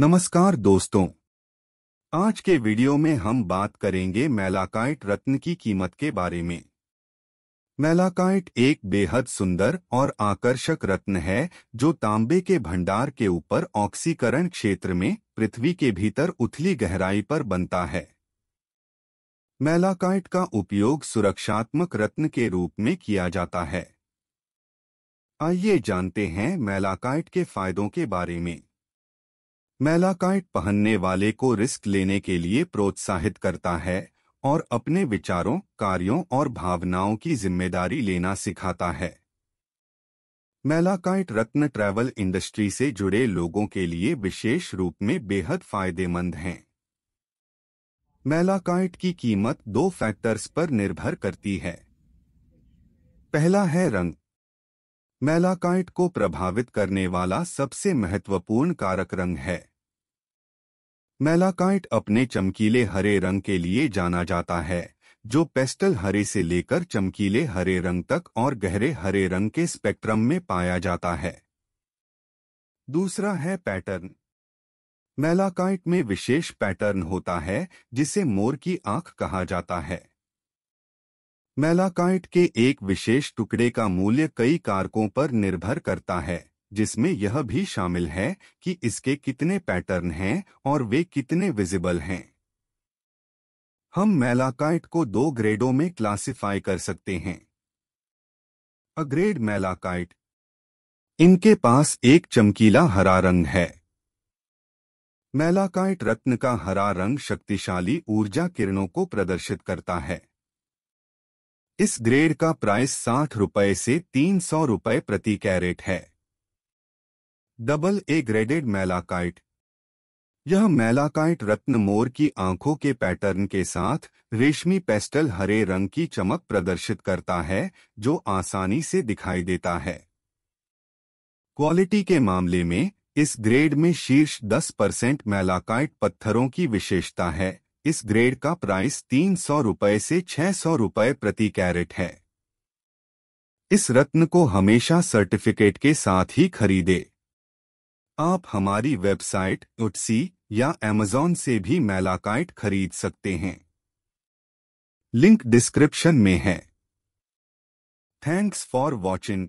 नमस्कार दोस्तों आज के वीडियो में हम बात करेंगे मेलाकाइट रत्न की कीमत के बारे में मेलाकाइट एक बेहद सुंदर और आकर्षक रत्न है जो तांबे के भंडार के ऊपर ऑक्सीकरण क्षेत्र में पृथ्वी के भीतर उथली गहराई पर बनता है मेलाकाइट का उपयोग सुरक्षात्मक रत्न के रूप में किया जाता है आइए जानते हैं मेलाकाइट के फायदों के बारे में मेलाकाइट पहनने वाले को रिस्क लेने के लिए प्रोत्साहित करता है और अपने विचारों कार्यों और भावनाओं की जिम्मेदारी लेना सिखाता है मेलाकाइट रत्न ट्रैवल इंडस्ट्री से जुड़े लोगों के लिए विशेष रूप में बेहद फायदेमंद हैं मेलाकाइट की कीमत दो फैक्टर्स पर निर्भर करती है पहला है रंग मेलाकाइट को प्रभावित करने वाला सबसे महत्वपूर्ण कारक रंग है मेलाकाइट अपने चमकीले हरे रंग के लिए जाना जाता है जो पेस्टल हरे से लेकर चमकीले हरे रंग तक और गहरे हरे रंग के स्पेक्ट्रम में पाया जाता है दूसरा है पैटर्न मेलाकाइट में विशेष पैटर्न होता है जिसे मोर की आंख कहा जाता है मेलाकाइट के एक विशेष टुकड़े का मूल्य कई कारकों पर निर्भर करता है जिसमें यह भी शामिल है कि इसके कितने पैटर्न हैं और वे कितने विजिबल हैं हम मेलाकाइट को दो ग्रेडों में क्लासिफाई कर सकते हैं अग्रेड मेलाकाइट इनके पास एक चमकीला हरा रंग है मेलाकाइट रत्न का हरा रंग शक्तिशाली ऊर्जा किरणों को प्रदर्शित करता है इस ग्रेड का प्राइस साठ रुपए से तीन सौ रुपए प्रति कैरेट है डबल ए ग्रेडेड मैलाकाइट यह मैलाकाइट रत्न मोर की आंखों के पैटर्न के साथ रेशमी पेस्टल हरे रंग की चमक प्रदर्शित करता है जो आसानी से दिखाई देता है क्वालिटी के मामले में इस ग्रेड में शीर्ष 10 परसेंट मेलाकाइट पत्थरों की विशेषता है इस ग्रेड का प्राइस तीन सौ रुपए से छह सौ रुपए प्रति कैरेट है इस रत्न को हमेशा सर्टिफिकेट के साथ ही खरीदे आप हमारी वेबसाइट उटसी या एमेजॉन से भी मेलाकाइट खरीद सकते हैं लिंक डिस्क्रिप्शन में है थैंक्स फॉर वॉचिंग